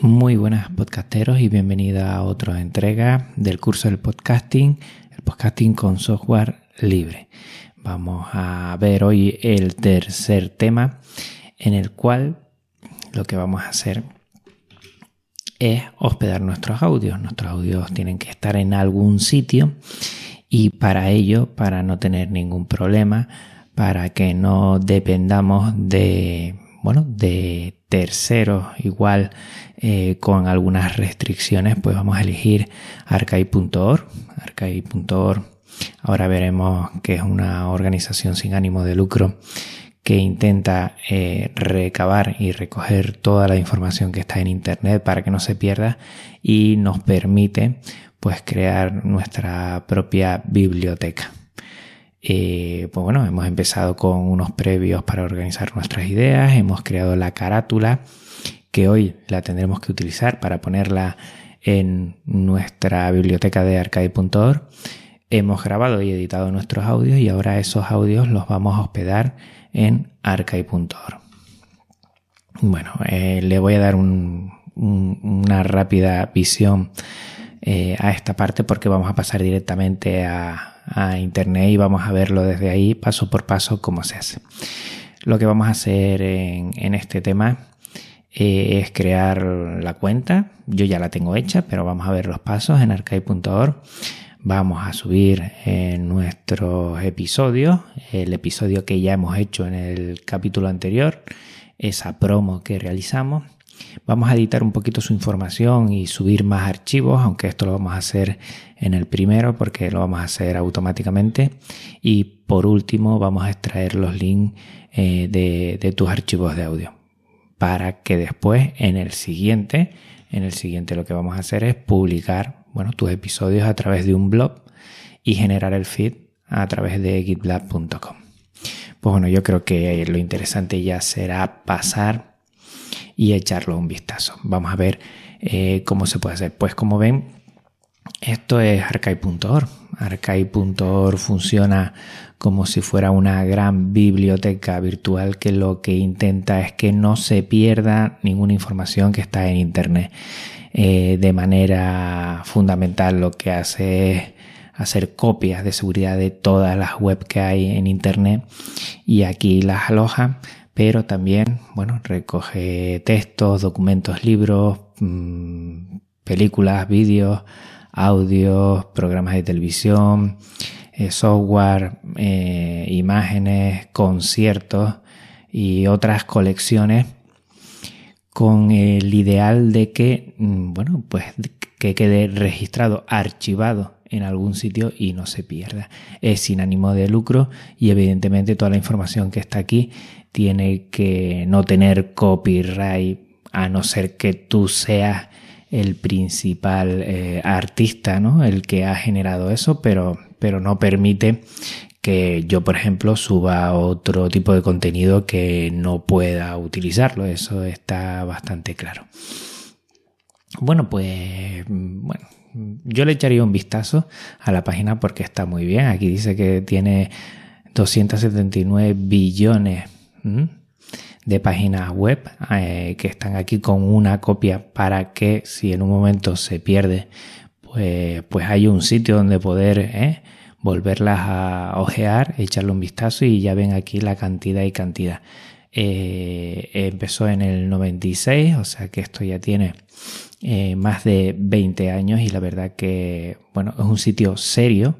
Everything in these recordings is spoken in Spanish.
Muy buenas podcasteros y bienvenida a otra entrega del curso del podcasting, el podcasting con software libre. Vamos a ver hoy el tercer tema en el cual lo que vamos a hacer es hospedar nuestros audios. Nuestros audios tienen que estar en algún sitio y para ello, para no tener ningún problema, para que no dependamos de, bueno, de tercero igual eh, con algunas restricciones, pues vamos a elegir arcai.org, arcai.org. Ahora veremos que es una organización sin ánimo de lucro que intenta eh, recabar y recoger toda la información que está en Internet para que no se pierda y nos permite pues crear nuestra propia biblioteca. Eh, pues bueno, hemos empezado con unos previos para organizar nuestras ideas, hemos creado la carátula que hoy la tendremos que utilizar para ponerla en nuestra biblioteca de arcade.org. Hemos grabado y editado nuestros audios y ahora esos audios los vamos a hospedar en arcade.org. Bueno, eh, le voy a dar una rápida visión eh, a esta parte porque vamos a pasar directamente a, a internet y vamos a verlo desde ahí paso por paso cómo se hace. Lo que vamos a hacer en, en este tema eh, es crear la cuenta. Yo ya la tengo hecha, pero vamos a ver los pasos en arcade.org. Vamos a subir en eh, nuestros episodios, el episodio que ya hemos hecho en el capítulo anterior, esa promo que realizamos Vamos a editar un poquito su información y subir más archivos, aunque esto lo vamos a hacer en el primero porque lo vamos a hacer automáticamente. Y por último vamos a extraer los links eh, de, tus archivos de audio para que después en el siguiente, en el siguiente lo que vamos a hacer es publicar, bueno, tus episodios a través de un blog y generar el feed a través de gitlab.com. Pues bueno, yo creo que lo interesante ya será pasar y echarlo un vistazo. Vamos a ver eh, cómo se puede hacer. Pues como ven, esto es arcai.org. Arcai.org funciona como si fuera una gran biblioteca virtual que lo que intenta es que no se pierda ninguna información que está en Internet. Eh, de manera fundamental lo que hace es hacer copias de seguridad de todas las webs que hay en Internet y aquí las aloja pero también, bueno, recoge textos, documentos, libros, mm, películas, vídeos, audios, programas de televisión, eh, software, eh, imágenes, conciertos y otras colecciones con el ideal de que, mm, bueno, pues que quede registrado, archivado en algún sitio y no se pierda. Es sin ánimo de lucro y evidentemente toda la información que está aquí tiene que no tener copyright a no ser que tú seas el principal eh, artista, ¿no? El que ha generado eso, pero, pero no permite que yo, por ejemplo, suba otro tipo de contenido que no pueda utilizarlo. Eso está bastante claro. Bueno, pues, yo le echaría un vistazo a la página porque está muy bien. Aquí dice que tiene 279 billones de páginas web eh, que están aquí con una copia para que si en un momento se pierde, pues, pues hay un sitio donde poder eh, volverlas a ojear, echarle un vistazo y ya ven aquí la cantidad y cantidad. Eh, empezó en el 96, o sea que esto ya tiene más de 20 años y la verdad que, bueno, es un sitio serio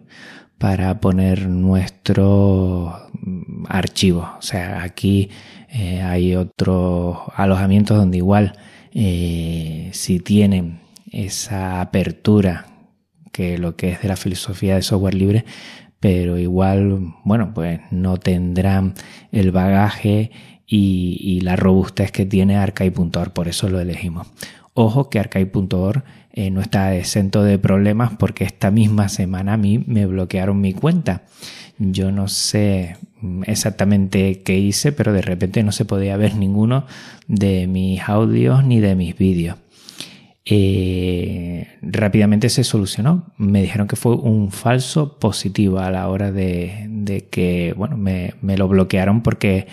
para poner nuestros archivos. O sea, aquí eh, hay otros alojamientos donde igual eh, si tienen esa apertura que lo que es de la filosofía de software libre, pero igual, bueno, pues no tendrán el bagaje y, la robustez que tiene archive.org. por eso lo elegimos. Ojo que arcai.org eh, no está exento de problemas porque esta misma semana a mí me bloquearon mi cuenta. Yo no sé mm, exactamente qué hice, pero de repente no se podía ver ninguno de mis audios ni de mis vídeos. Eh, rápidamente se solucionó. Me dijeron que fue un falso positivo a la hora de, que, bueno, me, lo bloquearon porque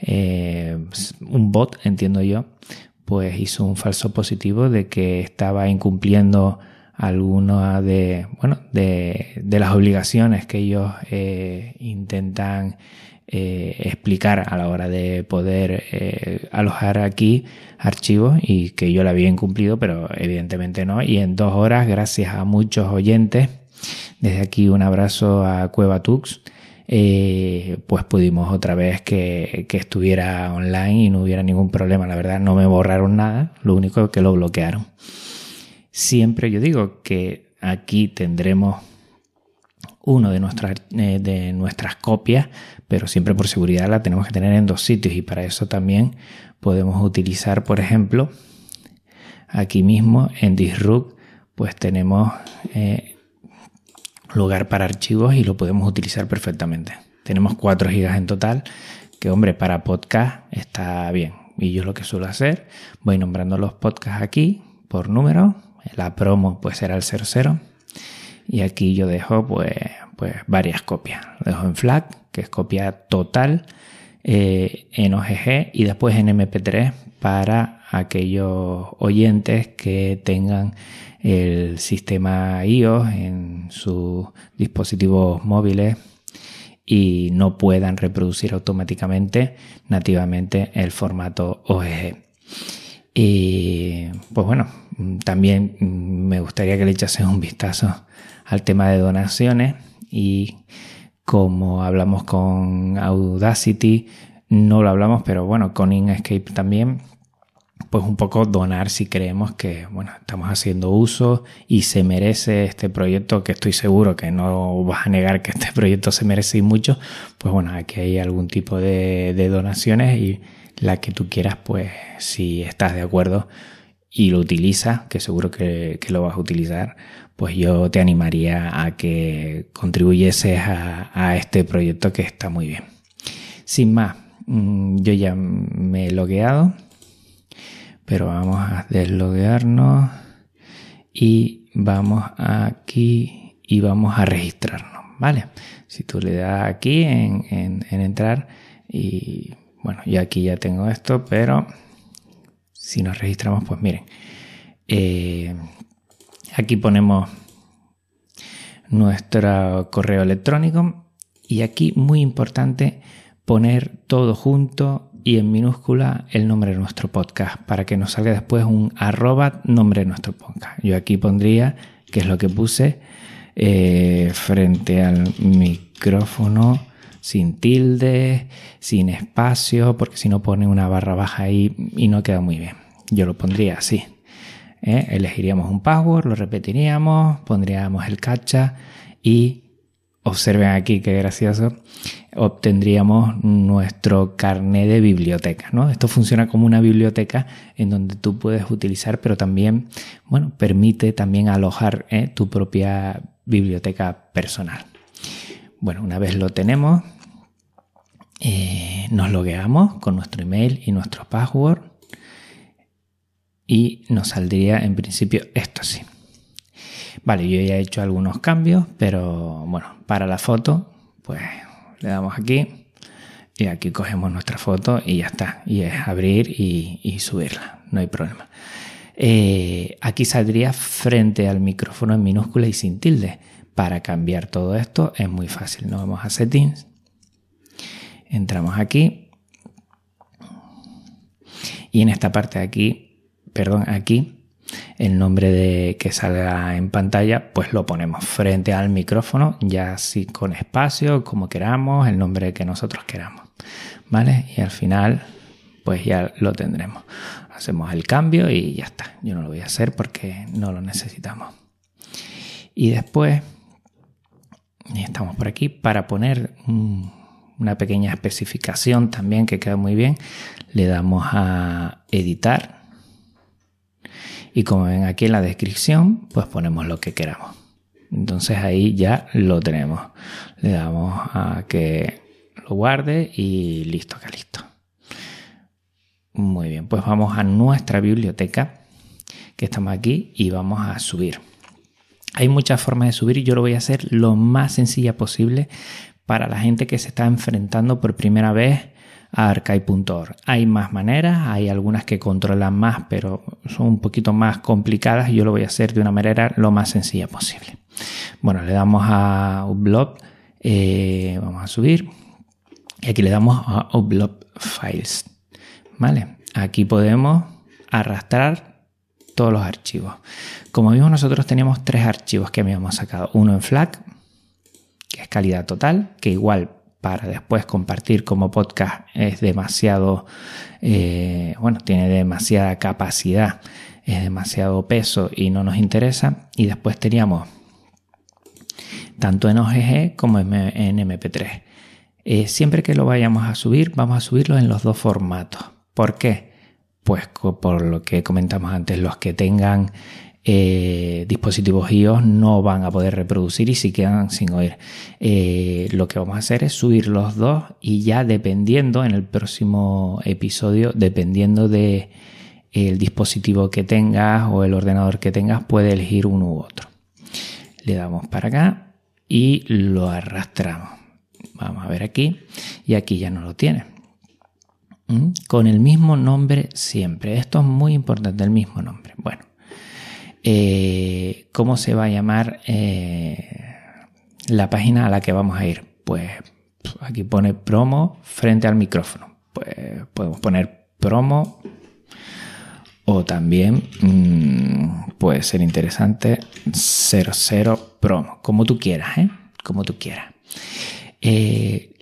eh, un bot, entiendo yo, pues hizo un falso positivo de que estaba incumpliendo algunas de, bueno, de, las obligaciones que ellos eh, intentan eh, explicar a la hora de poder eh, alojar aquí archivos y que yo la había incumplido, pero evidentemente no. Y en dos horas, gracias a muchos oyentes, desde aquí un abrazo a Cueva Tux eh, pues pudimos otra vez que, estuviera online y no hubiera ningún problema. La verdad, no me borraron nada, lo único que lo bloquearon. Siempre yo digo que aquí tendremos uno de nuestras, eh, de nuestras copias, pero siempre por seguridad la tenemos que tener en dos sitios y para eso también podemos utilizar, por ejemplo, aquí mismo en Disrupt, pues tenemos eh, lugar para archivos y lo podemos utilizar perfectamente. Tenemos 4 gigas en total, que hombre, para podcast está bien. Y yo lo que suelo hacer, voy nombrando los podcasts aquí por número, la promo pues será el 00 y aquí yo dejo pues, pues varias copias. dejo en FLAC, que es copia total, eh, en OGG y después en MP3 para aquellos oyentes que tengan el sistema iOS en sus dispositivos móviles y no puedan reproducir automáticamente nativamente el formato OEG. Y pues bueno, también me gustaría que le echasen un vistazo al tema de donaciones y como hablamos con Audacity, no lo hablamos, pero bueno, con Inkscape también pues un poco donar si creemos que, bueno, estamos haciendo uso y se merece este proyecto, que estoy seguro que no vas a negar que este proyecto se merece y mucho, pues bueno, aquí hay algún tipo de, donaciones y la que tú quieras, pues si estás de acuerdo y lo utilizas, que seguro que, lo vas a utilizar, pues yo te animaría a que contribuyeses a, a este proyecto que está muy bien. Sin más, mm, yo ya me he logueado pero vamos a desloguearnos y vamos aquí y vamos a registrarnos, ¿vale? Si tú le das aquí en, entrar y bueno, yo aquí ya tengo esto, pero si nos registramos, pues miren, eh, aquí ponemos nuestro correo electrónico y aquí muy importante poner todo junto y en minúscula el nombre de nuestro podcast para que nos salga después un arroba nombre de nuestro podcast. Yo aquí pondría, que es lo que puse, eh, frente al micrófono sin tilde, sin espacio, porque si no pone una barra baja ahí y no queda muy bien. Yo lo pondría así. ¿eh? Elegiríamos un password, lo repetiríamos, pondríamos el cacha y observen aquí qué gracioso, obtendríamos nuestro carnet de biblioteca, ¿no? Esto funciona como una biblioteca en donde tú puedes utilizar, pero también, bueno, permite también alojar ¿eh? tu propia biblioteca personal. Bueno, una vez lo tenemos, eh, nos logueamos con nuestro email y nuestro password y nos saldría en principio esto así. Vale, yo ya he hecho algunos cambios, pero bueno, para la foto, pues le damos aquí y aquí cogemos nuestra foto y ya está. Y es abrir y, subirla, no hay problema. Eh, aquí saldría frente al micrófono en minúscula y sin tilde. Para cambiar todo esto es muy fácil. Nos vamos a settings, entramos aquí y en esta parte de aquí, perdón, aquí el nombre de, que salga en pantalla, pues lo ponemos frente al micrófono, ya así con espacio, como queramos, el nombre que nosotros queramos. ¿Vale? Y al final, pues ya lo tendremos. Hacemos el cambio y ya está. Yo no lo voy a hacer porque no lo necesitamos. Y después, estamos por aquí, para poner una pequeña especificación también que queda muy bien. Le damos a editar y como ven aquí en la descripción, pues ponemos lo que queramos. Entonces ahí ya lo tenemos. Le damos a que lo guarde y listo, acá listo. Muy bien, pues vamos a nuestra biblioteca que estamos aquí y vamos a subir. Hay muchas formas de subir y yo lo voy a hacer lo más sencilla posible para la gente que se está enfrentando por primera vez a Hay más maneras, hay algunas que controlan más, pero son un poquito más complicadas yo lo voy a hacer de una manera lo más sencilla posible. Bueno, le damos a Upload, eh, vamos a subir y aquí le damos a Upload Files. Vale, aquí podemos arrastrar todos los archivos. Como vimos, nosotros teníamos tres archivos que habíamos sacado. Uno en FLAC, que es calidad total, que igual para después compartir como podcast es demasiado, eh, bueno, tiene demasiada capacidad, es demasiado peso y no nos interesa. Y después teníamos tanto en OGG como en MP3. Eh, siempre que lo vayamos a subir, vamos a subirlo en los dos formatos. ¿Por qué? Pues por lo que comentamos antes, los que tengan eh, dispositivos iOS no van a poder reproducir y si quedan sin oír. Eh, lo que vamos a hacer es subir los dos y ya dependiendo en el próximo episodio, dependiendo de el dispositivo que tengas o el ordenador que tengas, puede elegir uno u otro. Le damos para acá y lo arrastramos. Vamos a ver aquí y aquí ya no lo tiene. ¿Mm? Con el mismo nombre siempre. Esto es muy importante, el mismo nombre. Bueno, eh, ¿cómo se va a llamar eh, la página a la que vamos a ir? Pues aquí pone promo frente al micrófono. Pues podemos poner promo o también mm, puede ser interesante 00 promo, como tú quieras, ¿eh? Como tú quieras. Eh,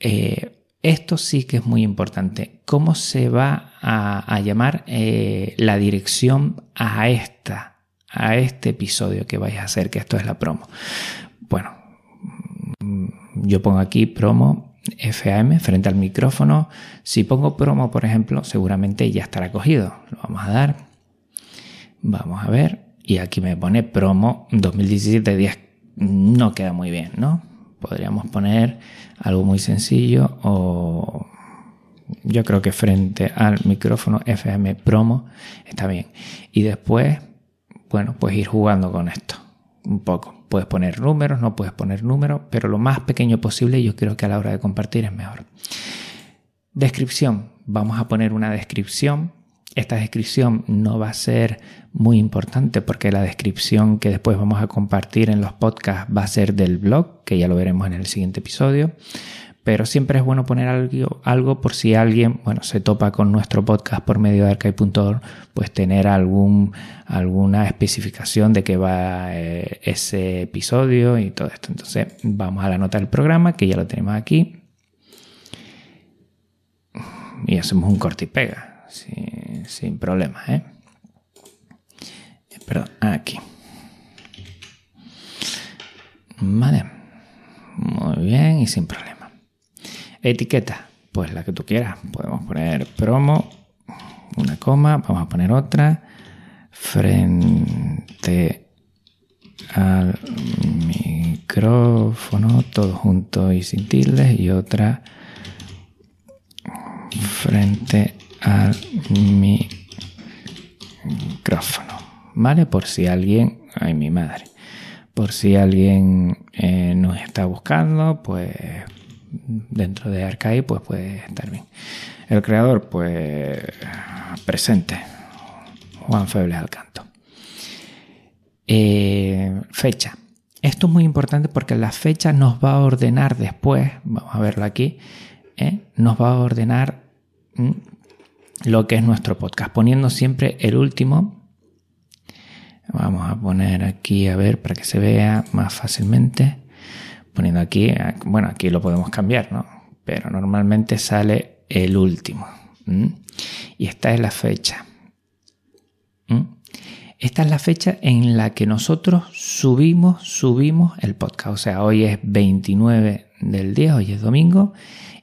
eh, esto sí que es muy importante. ¿Cómo se va a, a llamar la dirección a esta? a este episodio que vais a hacer, que esto es la promo. Bueno, mm, yo pongo aquí promo FM frente al micrófono. Si pongo promo, por ejemplo, seguramente ya estará cogido. Lo vamos a dar. Vamos a ver. Y aquí me pone promo 2017 10. No queda muy bien, ¿no? Podríamos poner algo muy sencillo o yo creo que frente al micrófono FM promo está bien. Y después bueno, pues ir jugando con esto un poco. Puedes poner números, no puedes poner números, pero lo más pequeño posible yo creo que a la hora de compartir es mejor. Descripción. Vamos a poner una descripción. Esta descripción no va a ser muy importante porque la descripción que después vamos a compartir en los podcasts va a ser del blog, que ya lo veremos en el siguiente episodio pero siempre es bueno poner algo, por si alguien bueno, se topa con nuestro podcast por medio de archive.org, pues tener algún, alguna especificación de qué va eh, ese episodio y todo esto. Entonces vamos a la nota del programa, que ya lo tenemos aquí. Y hacemos un corte y pega, sin, sin problemas. ¿eh? Eh, perdón, aquí. Vale. Muy bien y sin problema. Etiqueta, pues la que tú quieras. Podemos poner promo, una coma, vamos a poner otra. Frente al micrófono, todo junto y sin tildes, y otra frente al micrófono. ¿Vale? Por si alguien, ay mi madre, por si alguien eh, nos está buscando, pues dentro de Arcade pues puede estar bien. El creador, pues presente, Juan Febles al eh, fecha. Esto es muy importante porque la fecha nos va a ordenar después, vamos a verlo aquí, ¿eh? nos va a ordenar lo que es nuestro podcast, poniendo siempre el último. Vamos a poner aquí, a ver, para que se vea más fácilmente poniendo aquí, bueno, aquí lo podemos cambiar, ¿no? Pero normalmente sale el último. Y esta es la fecha. Esta es la fecha en la que nosotros subimos, subimos el podcast. O sea, hoy es 29 del 10, hoy es domingo,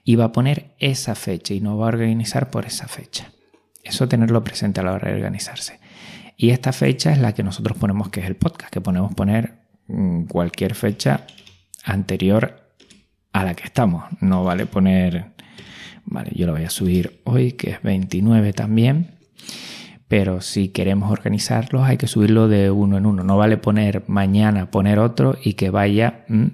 y va a poner esa fecha y nos va a organizar por esa fecha. Eso tenerlo presente a la hora de organizarse. Y esta fecha es la que nosotros ponemos que es el podcast, que podemos poner mm, cualquier fecha anterior a la que estamos. No vale poner, vale, yo lo voy a subir hoy, que es 29 también, pero si queremos organizarlos hay que subirlo de uno en uno. No vale poner mañana, poner otro y que vaya mm,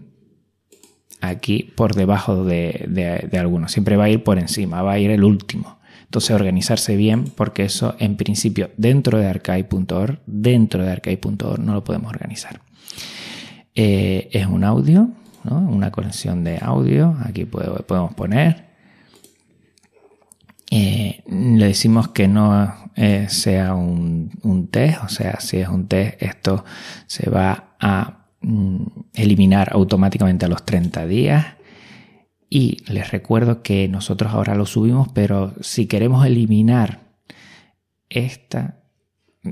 aquí por debajo de, de, de alguno. Siempre va a ir por encima, va a ir el último. Entonces organizarse bien porque eso en principio dentro de arcai.org, dentro de arcai.org no lo podemos organizar. Eh, es un audio, una conexión de audio. Aquí podemos poner. Eh, le decimos que no eh, sea un, test, o sea, si es un test, esto se va a mm, eliminar automáticamente a los 30 días. Y les recuerdo que nosotros ahora lo subimos, pero si queremos eliminar esta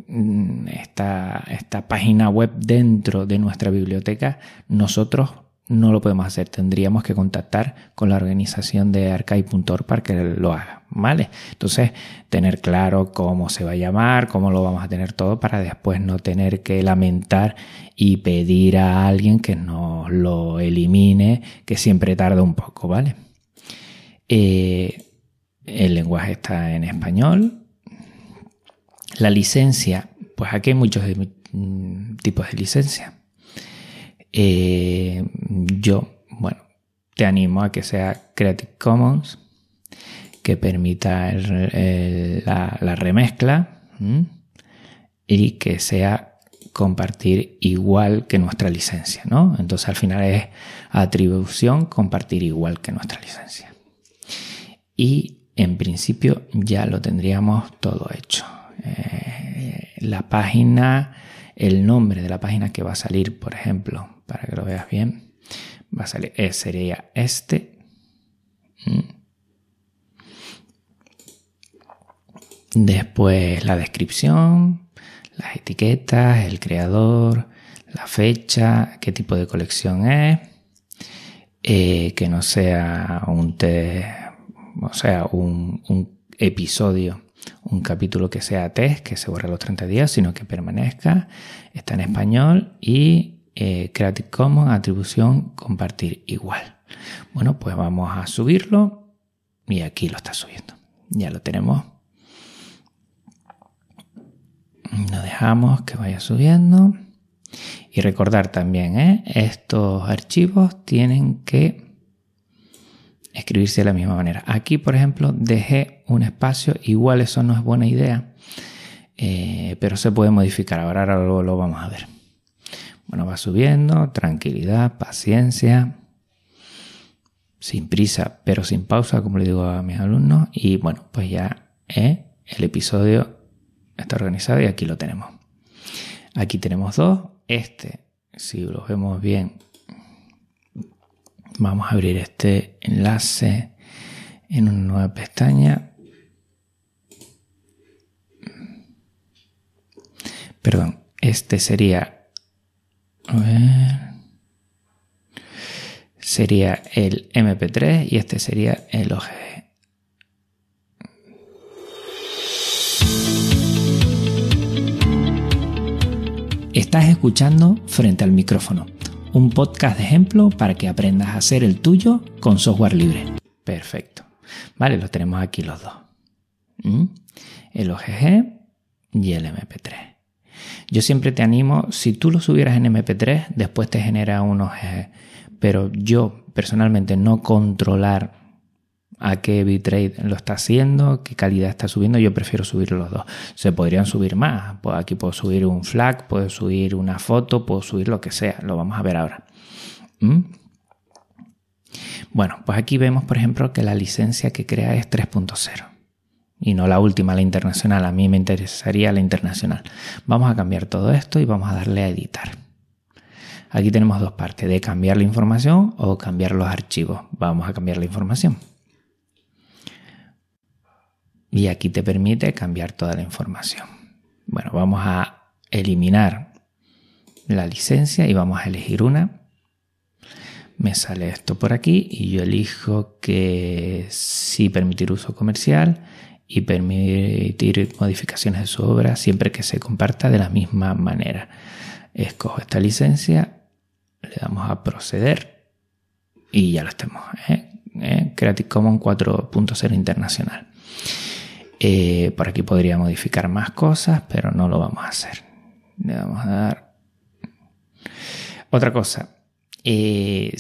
Mm, esta, esta página web dentro de nuestra biblioteca, nosotros no lo podemos hacer. Tendríamos que contactar con la organización de archive.org para que lo haga. ¿Vale? Entonces, tener claro cómo se va a llamar, cómo lo vamos a tener todo para después no tener que lamentar y pedir a alguien que nos lo elimine, que siempre tarda un poco, ¿vale? Eh, el lenguaje está en español, la licencia, pues aquí hay muchos mm, tipos de licencia. Eh, yo, bueno, te animo a que sea Creative Commons, que permita la, remezcla y que sea compartir igual que nuestra licencia, ¿no? Entonces al final es atribución compartir igual que nuestra licencia. Y en principio ya lo tendríamos todo hecho. Eh, la página, el nombre de la página que va a salir, por ejemplo, para que lo veas bien, va a salir, eh, sería este. Mm. Después la descripción, las etiquetas, el creador, la fecha, qué tipo de colección es, eh, que no sea un, te, o sea, un episodio un capítulo que sea test, que se borre los 30 días, sino que permanezca, está en español y eh, Creative Commons, atribución, compartir igual. Bueno, pues vamos a subirlo y aquí lo está subiendo. Ya lo tenemos. Lo dejamos que vaya subiendo. Y recordar también, ¿eh? estos archivos tienen que escribirse de la misma manera. Aquí, por ejemplo, dejé un espacio, igual eso no es buena idea, eh, pero se puede modificar. Ahora, luego lo, vamos a ver. Bueno, va subiendo, tranquilidad, paciencia, sin prisa, pero sin pausa, como le digo a mis alumnos. Y bueno, pues ya eh, el episodio está organizado y aquí lo tenemos. Aquí tenemos dos. Este, si lo vemos bien, Vamos a abrir este enlace en una nueva pestaña. Perdón, este sería... sería el MP3 y este sería el OGG. Estás escuchando frente al micrófono un podcast de ejemplo para que aprendas a hacer el tuyo con software libre. Perfecto. Vale, lo tenemos aquí los dos. ¿Mm? El OGG y el MP3. Yo siempre te animo, si tú lo subieras en MP3, después te genera un OGG. Pero yo personalmente no controlar a qué bitrate lo está haciendo, qué calidad está subiendo. Yo prefiero subir los dos. Se podrían subir más. Pues aquí puedo subir un flag, puedo subir una foto, puedo subir lo que sea. Lo vamos a ver ahora. ¿Mm? Bueno, pues aquí vemos, por ejemplo, que la licencia que crea es 3.0 y no la última, la internacional. A mí me interesaría la internacional. Vamos a cambiar todo esto y vamos a darle a editar. Aquí tenemos dos partes, de cambiar la información o cambiar los archivos. Vamos a cambiar la información y aquí te permite cambiar toda la información. Bueno, vamos a eliminar la licencia y vamos a elegir una. Me sale esto por aquí y yo elijo que sí permitir uso comercial y permitir modificaciones de su obra siempre que se comparta de la misma manera. Escojo esta licencia, le damos a proceder y ya lo tenemos. en ¿eh? ¿Eh? Creative Commons 4.0 Internacional. Eh, por aquí podría modificar más cosas, pero no lo vamos a hacer. Le vamos a dar... Otra cosa, eh,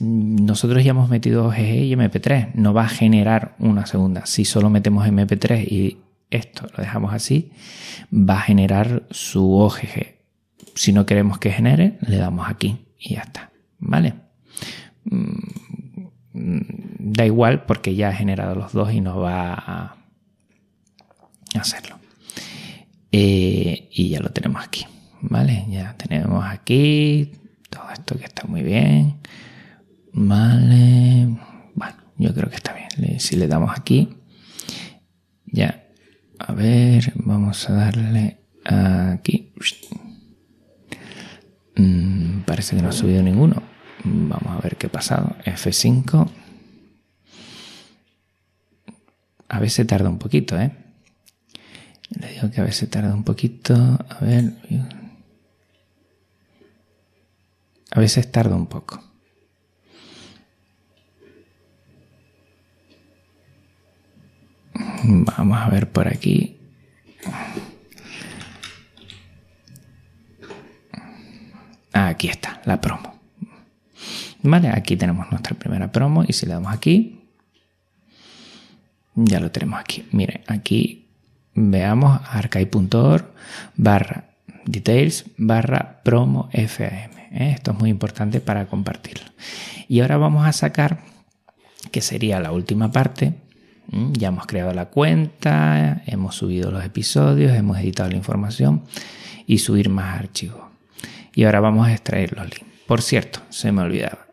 nosotros ya hemos metido OGG y MP3, no va a generar una segunda. Si solo metemos MP3 y esto lo dejamos así, va a generar su OGG. Si no queremos que genere, le damos aquí y ya está. ¿Vale? Mm, mm, da igual porque ya ha generado los dos y no va a, hacerlo. Eh, y ya lo tenemos aquí, ¿vale? Ya tenemos aquí todo esto que está muy bien, ¿vale? Bueno, yo creo que está bien. Si le damos aquí, ya, a ver, vamos a darle aquí. Mm, parece que no ha subido ninguno. Vamos a ver qué ha pasado. F5. A veces tarda un poquito, ¿eh? Le digo que a veces tarda un poquito. A ver. A veces tarda un poco. Vamos a ver por aquí. Ah, aquí está, la promo. Vale, aquí tenemos nuestra primera promo y si le damos aquí, ya lo tenemos aquí. Mire, aquí veamos arcai.org barra details barra promo FM. ¿eh? Esto es muy importante para compartirlo. Y ahora vamos a sacar, que sería la última parte. Ya hemos creado la cuenta, hemos subido los episodios, hemos editado la información y subir más archivos. Y ahora vamos a extraer los links. Por cierto, se me olvidaba.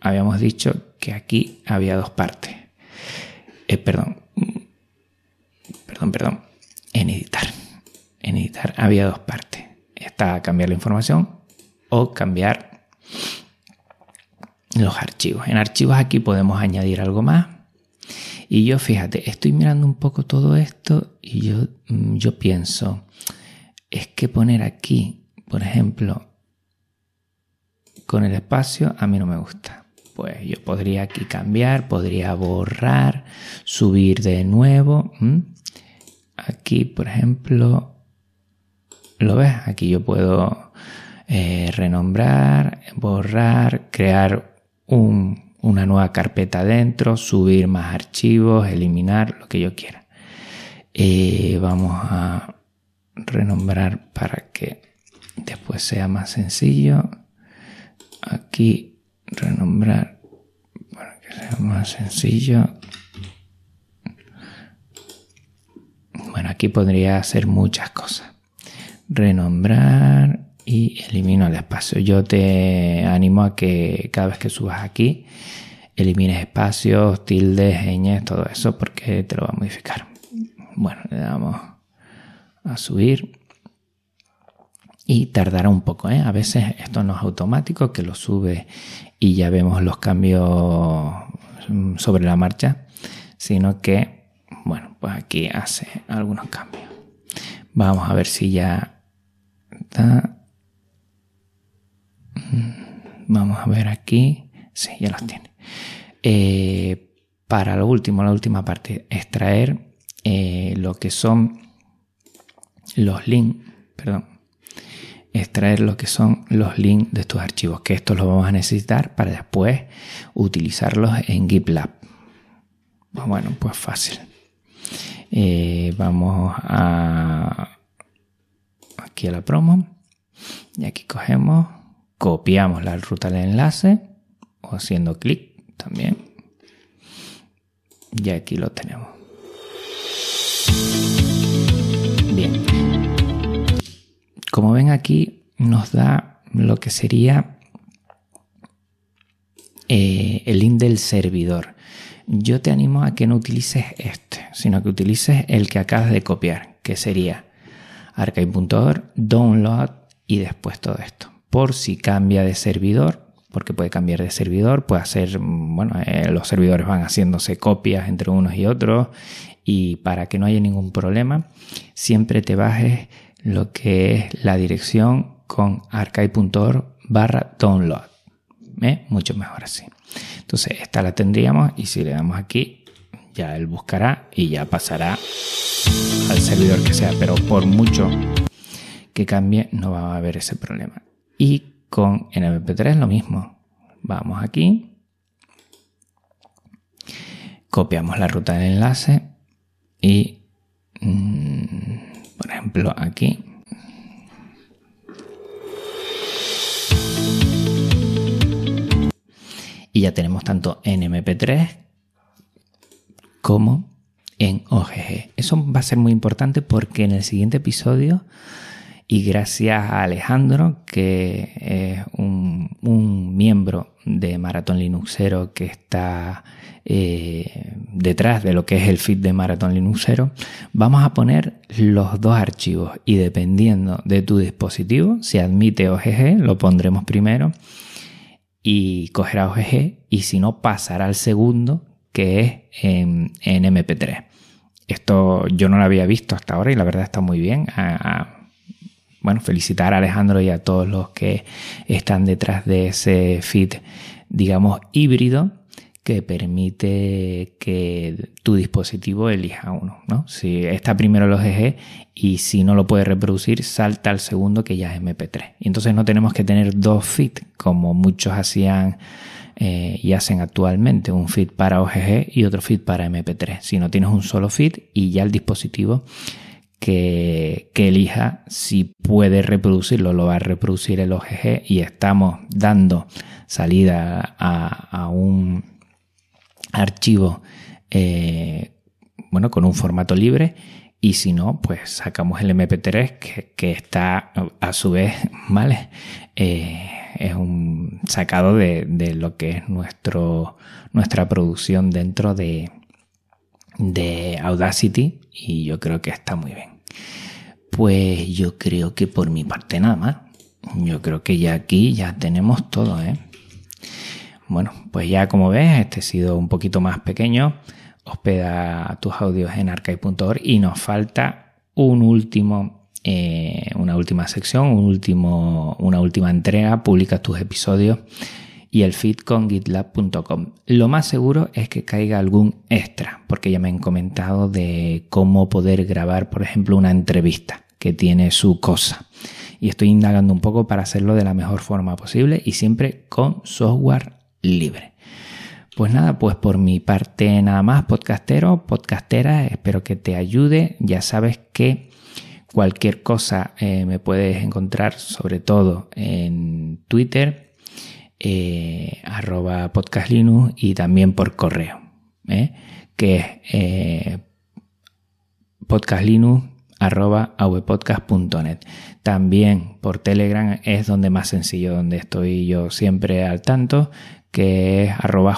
Habíamos dicho que aquí había dos partes. Eh, perdón. Perdón, perdón en editar. En editar había dos partes. Está cambiar la información o cambiar los archivos. En archivos aquí podemos añadir algo más. Y yo fíjate, estoy mirando un poco todo esto y yo, mm, yo pienso, es que poner aquí, por ejemplo, con el espacio a mí no me gusta. Pues yo podría aquí cambiar, podría borrar, subir de nuevo. Aquí, por ejemplo, ¿lo ves? Aquí yo puedo eh, renombrar, borrar, crear una nueva carpeta dentro, subir más archivos, eliminar lo que yo quiera. Eh, vamos a renombrar para que después sea más sencillo. Aquí renombrar para que sea más sencillo. Aquí podría hacer muchas cosas. Renombrar y elimino el espacio. Yo te animo a que cada vez que subas aquí, elimines espacios, tildes, ñes, todo eso, porque te lo va a modificar. Bueno, le damos a subir y tardará un poco. ¿eh? A veces esto no es automático, que lo sube y ya vemos los cambios mm, sobre la marcha, sino que bueno, pues aquí hace algunos cambios. Vamos a ver si ya está. Mm, vamos a ver aquí. Sí, ya los tiene. Eh, para lo último, la última parte, extraer eh, lo que son los links, perdón, extraer lo que son los links de estos archivos, que estos los vamos a necesitar para después utilizarlos en GitLab. Pues bueno, pues fácil. Eh, vamos a aquí a la promo y aquí cogemos, copiamos la ruta del enlace o haciendo clic también y aquí lo tenemos. Bien, como ven aquí nos da lo que sería eh, el link del servidor yo te animo a que no utilices este, sino que utilices el que acabas de copiar, que sería archive.org, download y después todo esto. Por si cambia de servidor, porque puede cambiar de servidor, puede hacer, mm, bueno, eh, los servidores van haciéndose copias entre unos y otros y para que no haya ningún problema, siempre te bajes lo que es la dirección con archive.org barra download. ¿eh? mucho mejor así. Entonces, esta la tendríamos y si le damos aquí, ya él buscará y ya pasará al servidor que sea, pero por mucho que cambie, no va a haber ese problema. Y con nvp 3 lo mismo. Vamos aquí, copiamos la ruta del enlace y, mm, por ejemplo, aquí ya tenemos tanto en MP3 como en OGG. Eso va a ser muy importante porque en el siguiente episodio, y gracias a Alejandro, que es un, miembro de Maratón Linuxero que está eh, detrás de lo que es el feed de Maratón 0 vamos a poner los dos archivos y dependiendo de tu dispositivo, si admite OGG, lo pondremos primero y coger a OGG y si no pasar al segundo que es en, MP3. Esto yo no lo había visto hasta ahora y la verdad está muy bien. Ah, ah, bueno, felicitar a Alejandro y a todos los que están detrás de ese fit digamos, híbrido que permite que tu dispositivo elija uno. ¿no? Si está primero el OGG y si no lo puede reproducir, salta al segundo que ya es MP3. Y entonces no tenemos que tener dos FIT, como muchos hacían eh, y hacen actualmente, un FIT para OGG y otro FIT para MP3, Si no tienes un solo FIT y ya el dispositivo que, elija si puede reproducirlo, lo va a reproducir el OGG y estamos dando salida a un archivo eh, bueno, con un formato libre y si no, pues sacamos el MP3 que, está a su vez, ¿vale? Eh, es un sacado de, de, lo que es nuestro, nuestra producción dentro de, de Audacity y yo creo que está muy bien. Pues yo creo que por mi parte nada más. Yo creo que ya aquí ya tenemos todo, ¿eh? Bueno, pues ya como ves, este ha sido un poquito más pequeño. Hospeda tus audios en archive.org y nos falta un último, eh, una última sección, un último, una última entrega. Publica tus episodios y el feed con gitlab.com. Lo más seguro es que caiga algún extra, porque ya me han comentado de cómo poder grabar, por ejemplo, una entrevista que tiene su cosa. Y estoy indagando un poco para hacerlo de la mejor forma posible y siempre con software libre. Pues nada, pues por mi parte nada más, podcastero, podcastera, espero que te ayude. Ya sabes que cualquier cosa eh, me puedes encontrar, sobre todo en Twitter, eh, arroba podcastlinux y también por correo, eh, que es podcastlinux arroba avpodcast.net. También por Telegram es donde más sencillo, donde estoy yo siempre al tanto que es arroba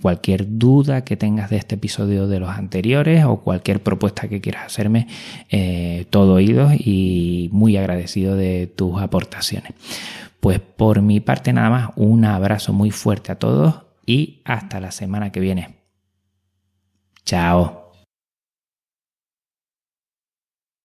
Cualquier duda que tengas de este episodio de los anteriores o cualquier propuesta que quieras hacerme, eh, todo oído y muy agradecido de tus aportaciones. Pues por mi parte nada más, un abrazo muy fuerte a todos y hasta la semana que viene. Chao.